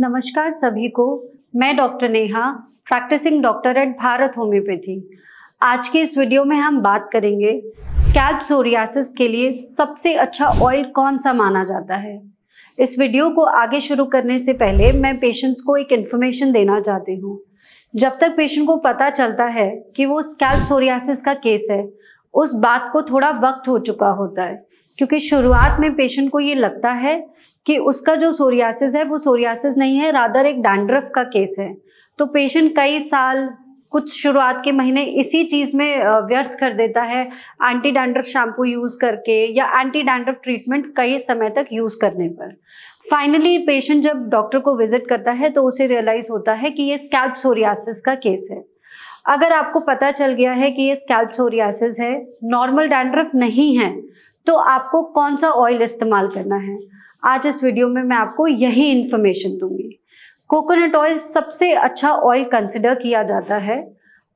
नमस्कार सभी को मैं doctor Neha practising doctor at Bharat homoeopathy आज के इस वीडियो में हम बात करेंगे स्कैल्प सोरियासिस के लिए सबसे अच्छा ऑयल कौन सा माना जाता है इस वीडियो को आगे शुरू करने से पहले मैं पेशेंट्स को एक इन्फॉर्मेशन देना चाहती हूँ जब तक पेशेंट को पता चलता है कि वो स्कैल्प सोरियासिस का केस है उस बात को थोड़ा वक्त हो चुका होता है क्योंकि शुरुआत में पेशेंट को ये लगता है कि उसका जो सोरियासिस है वो सोरियासिस नहीं है रादर एक डैंड्रफ का केस है तो पेशेंट कई साल कुछ शुरुआत के महीने इसी चीज़ में व्यर्थ कर देता है एंटी डैंड्रफ शैम्पू यूज़ करके या एंटी डैंड्रफ ट्रीटमेंट कई समय तक यूज़ करने पर फाइनली पेशेंट जब डॉक्टर को विजिट करता है तो उसे रियलाइज़ होता है कि ये स्कैल्प सोरियासिस का केस है अगर आपको पता चल गया है कि ये स्कैल्प सोरियासिस है नॉर्मल डैंड्रफ नहीं है तो आपको कौन सा ऑयल इस्तेमाल करना है आज इस वीडियो में मैं आपको यही इन्फॉर्मेशन दूंगी कोकोनट ऑयल सबसे अच्छा ऑयल कंसिडर किया जाता है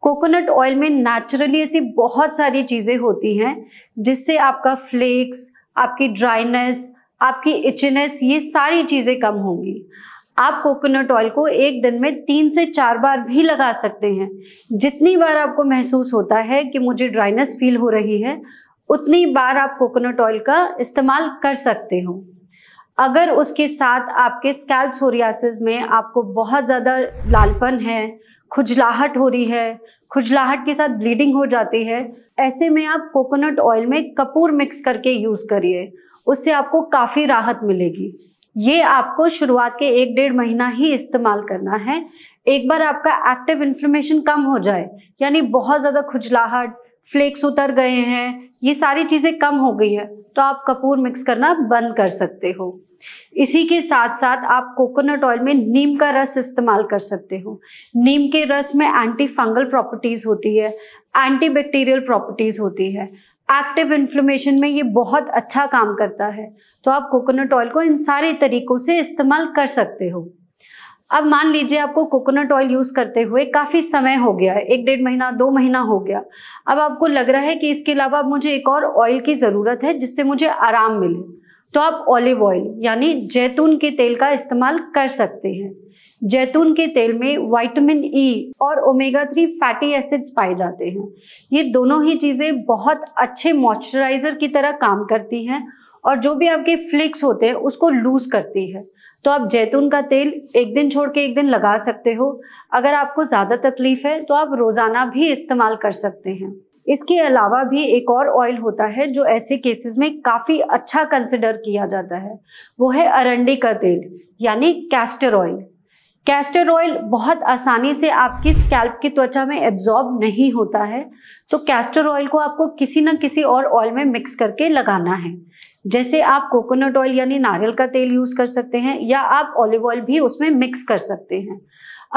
कोकोनट ऑयल में नेचुरली ऐसी बहुत सारी चीज़ें होती हैं जिससे आपका फ्लेक्स आपकी ड्राइनेस आपकी इचनेस ये सारी चीज़ें कम होंगी आप कोकोनट ऑयल को एक दिन में तीन से चार बार भी लगा सकते हैं जितनी बार आपको महसूस होता है कि मुझे ड्राइनेस फील हो रही है उतनी बार आप कोकोनट ऑयल का इस्तेमाल कर सकते हो अगर उसके साथ आपके स्कैल्प सोरियासिस में आपको बहुत ज़्यादा लालपन है खुजलाहट हो रही है खुजलाहट के साथ ब्लीडिंग हो जाती है ऐसे में आप कोकोनट ऑयल में कपूर मिक्स करके यूज़ करिए उससे आपको काफ़ी राहत मिलेगी ये आपको शुरुआत के एक डेढ़ महीना ही इस्तेमाल करना है एक बार आपका एक्टिव इन्फ्लेमेशन कम हो जाए यानी बहुत ज़्यादा खुजलाहट फ्लेक्स उतर गए हैं ये सारी चीज़ें कम हो गई है तो आप कपूर मिक्स करना बंद कर सकते हो इसी के साथ साथ आप कोकोनट ऑयल में नीम का रस इस्तेमाल कर सकते हो नीम के रस में एंटी फंगल प्रॉपर्टीज़ होती है एंटी बैक्टीरियल प्रॉपर्टीज़ होती है एक्टिव इन्फ्लेमेशन में ये बहुत अच्छा काम करता है तो आप कोकोनट ऑयल को इन सारे तरीकों से इस्तेमाल कर सकते हो अब मान लीजिए आपको कोकोनट ऑयल यूज़ करते हुए काफ़ी समय हो गया है एक डेढ़ महीना दो महीना हो गया अब आपको लग रहा है कि इसके अलावा अब मुझे एक और ऑयल की ज़रूरत है जिससे मुझे आराम मिले तो आप ऑलिव ऑयल यानी जैतून के तेल का इस्तेमाल कर सकते हैं जैतून के तेल में विटामिन ई e और ओमेगा थ्री फैटी एसिड्स पाए जाते हैं ये दोनों ही चीज़ें बहुत अच्छे मॉइस्चराइज़र की तरह काम करती हैं और जो भी आपके फ्लेक्स होते हैं उसको लूज़ करती है तो आप जैतून का तेल एक दिन छोड़ के एक दिन लगा सकते हो अगर आपको ज़्यादा तकलीफ है तो आप रोज़ाना भी इस्तेमाल कर सकते हैं इसके अलावा भी एक और ऑयल होता है जो ऐसे केसेस में काफ़ी अच्छा कंसिडर किया जाता है वो है अरंडी का तेल यानी कैस्टर ऑयल कैस्टर ऑयल बहुत आसानी से आपकी स्कैल्प की त्वचा में एब्जॉर्ब नहीं होता है तो कैस्टर ऑयल को आपको किसी न किसी और ऑयल में मिक्स करके लगाना है जैसे आप कोकोनट ऑयल यानी नारियल का तेल यूज़ कर सकते हैं या आप ऑलिव ऑयल भी उसमें मिक्स कर सकते हैं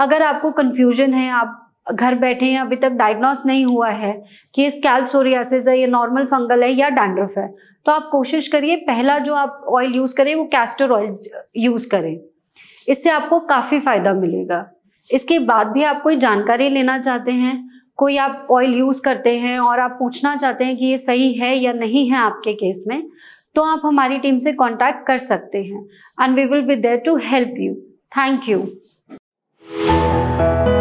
अगर आपको कन्फ्यूजन है आप घर बैठे हैं अभी तक डायग्नोस नहीं हुआ है कि ये स्कैल्प सोरियासिस है ये नॉर्मल फंगल है या डैंड्रफ है तो आप कोशिश करिए पहला जो आप ऑयल यूज़ करें वो कैस्टर ऑयल यूज़ करें इससे आपको काफ़ी फ़ायदा मिलेगा इसके बाद भी आप कोई जानकारी लेना चाहते हैं कोई आप ऑयल यूज़ करते हैं और आप पूछना चाहते हैं कि ये सही है या नहीं है आपके केस में तो आप हमारी टीम से कांटेक्ट कर सकते हैं and we will be there to help you thank you